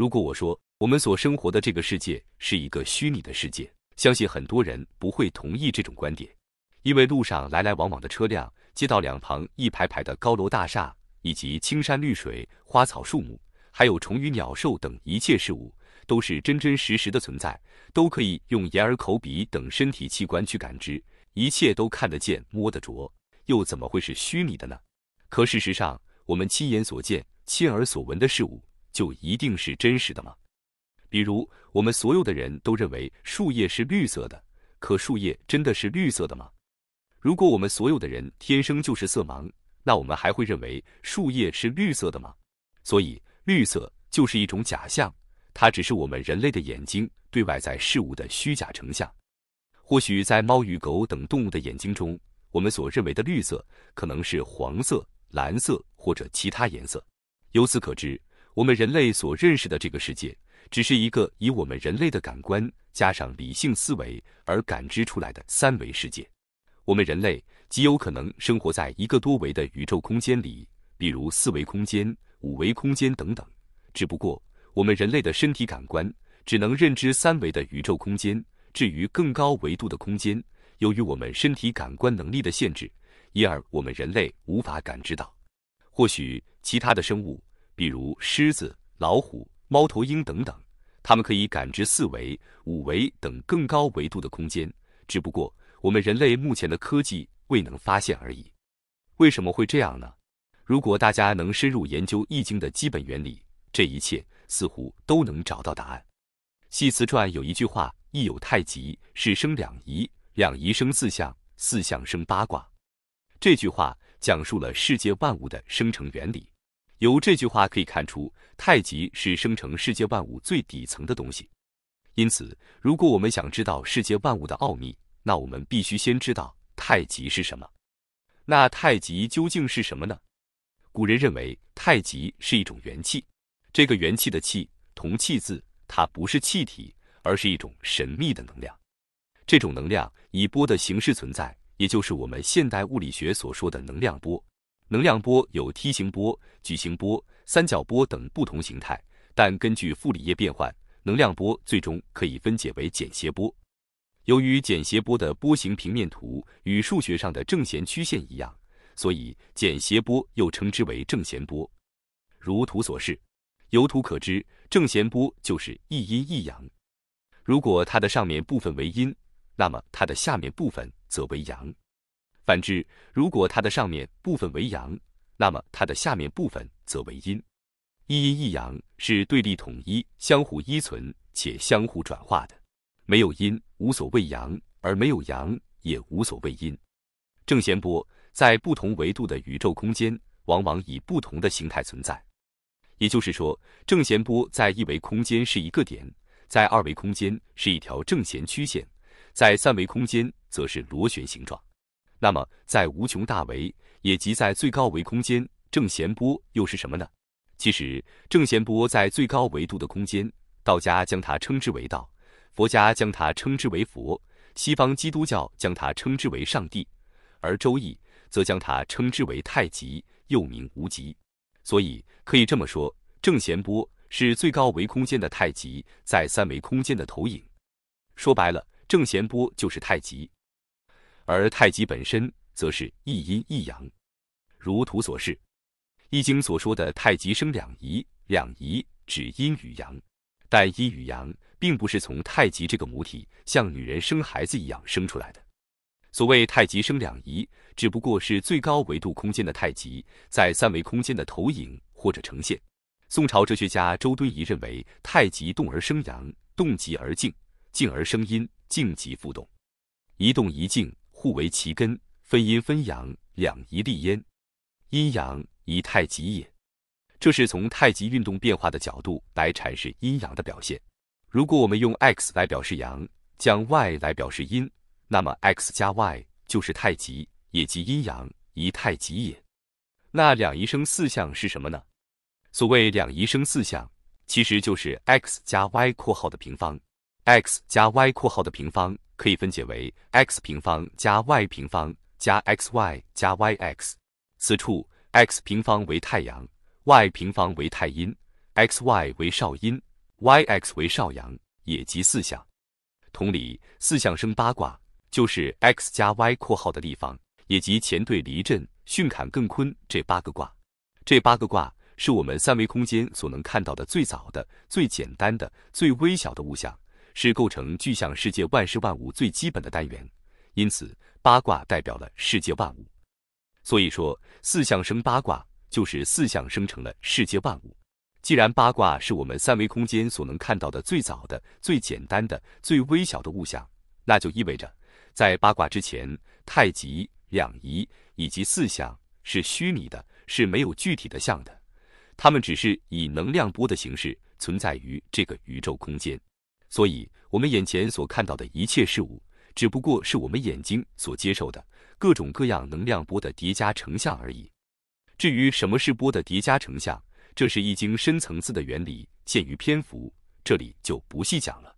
如果我说我们所生活的这个世界是一个虚拟的世界，相信很多人不会同意这种观点。因为路上来来往往的车辆、街道两旁一排排的高楼大厦，以及青山绿水、花草树木，还有虫鱼鸟兽等一切事物，都是真真实实的存在，都可以用眼、耳、口、鼻等身体器官去感知，一切都看得见、摸得着，又怎么会是虚拟的呢？可事实上，我们亲眼所见、亲耳所闻的事物。就一定是真实的吗？比如，我们所有的人都认为树叶是绿色的，可树叶真的是绿色的吗？如果我们所有的人天生就是色盲，那我们还会认为树叶是绿色的吗？所以，绿色就是一种假象，它只是我们人类的眼睛对外在事物的虚假成像。或许在猫与狗等动物的眼睛中，我们所认为的绿色可能是黄色、蓝色或者其他颜色。由此可知。我们人类所认识的这个世界，只是一个以我们人类的感官加上理性思维而感知出来的三维世界。我们人类极有可能生活在一个多维的宇宙空间里，比如四维空间、五维空间等等。只不过，我们人类的身体感官只能认知三维的宇宙空间，至于更高维度的空间，由于我们身体感官能力的限制，因而我们人类无法感知到。或许其他的生物。比如狮子、老虎、猫头鹰等等，它们可以感知四维、五维等更高维度的空间，只不过我们人类目前的科技未能发现而已。为什么会这样呢？如果大家能深入研究《易经》的基本原理，这一切似乎都能找到答案。《系辞传》有一句话：“易有太极，是生两仪，两仪生四象，四象生八卦。”这句话讲述了世界万物的生成原理。由这句话可以看出，太极是生成世界万物最底层的东西。因此，如果我们想知道世界万物的奥秘，那我们必须先知道太极是什么。那太极究竟是什么呢？古人认为太极是一种元气，这个元气的气同气字，它不是气体，而是一种神秘的能量。这种能量以波的形式存在，也就是我们现代物理学所说的能量波。能量波有梯形波、矩形波、三角波等不同形态，但根据傅里叶变换，能量波最终可以分解为简谐波。由于简谐波的波形平面图与数学上的正弦曲线一样，所以简谐波又称之为正弦波。如图所示，由图可知，正弦波就是一阴一阳。如果它的上面部分为阴，那么它的下面部分则为阳。反之，如果它的上面部分为阳，那么它的下面部分则为阴。一阴一阳是对立统一、相互依存且相互转化的。没有阴无所谓阳，而没有阳也无所谓阴。正弦波在不同维度的宇宙空间往往以不同的形态存在。也就是说，正弦波在一维空间是一个点，在二维空间是一条正弦曲线，在三维空间则是螺旋形状。那么，在无穷大维，也即在最高维空间，正弦波又是什么呢？其实，正弦波在最高维度的空间，道家将它称之为道，佛家将它称之为佛，西方基督教将它称之为上帝，而周易则将它称之为太极，又名无极。所以，可以这么说，正弦波是最高维空间的太极在三维空间的投影。说白了，正弦波就是太极。而太极本身则是一阴一阳，如图所示，《易经》所说的太极生两仪，两仪指阴与阳，但阴与阳并不是从太极这个母体像女人生孩子一样生出来的。所谓太极生两仪，只不过是最高维度空间的太极在三维空间的投影或者呈现。宋朝哲学家周敦颐认为，太极动而生阳，动极而静，静而生阴，静极复动，一动一静。互为其根，分阴分阳，两仪立焉。阴阳以太极也。这是从太极运动变化的角度来阐释阴阳的表现。如果我们用 x 来表示阳，将 y 来表示阴，那么 x 加 y 就是太极，也即阴阳一太极也。那两仪生四象是什么呢？所谓两仪生四象，其实就是 x 加 y 括号的平方，x 加 y 括号的平方。可以分解为 x 平方加 y 平方加 x y 加 y x。此处 x 平方为太阳，y 平方为太阴，x y 为少阴，y x 为少阳，也即四象。同理，四象生八卦，就是 x 加 y 括号的立方，也即前对离震巽坎艮坤这八个卦。这八个卦是我们三维空间所能看到的最早的、最简单的、最微小的物象。是构成具象世界万事万物最基本的单元，因此八卦代表了世界万物。所以说，四象生八卦，就是四象生成了世界万物。既然八卦是我们三维空间所能看到的最早的、最简单的、最微小的物象，那就意味着在八卦之前，太极、两仪以及四象是虚拟的，是没有具体的象的，它们只是以能量波的形式存在于这个宇宙空间。所以，我们眼前所看到的一切事物，只不过是我们眼睛所接受的各种各样能量波的叠加成像而已。至于什么是波的叠加成像，这是易经深层次的原理，限于篇幅，这里就不细讲了。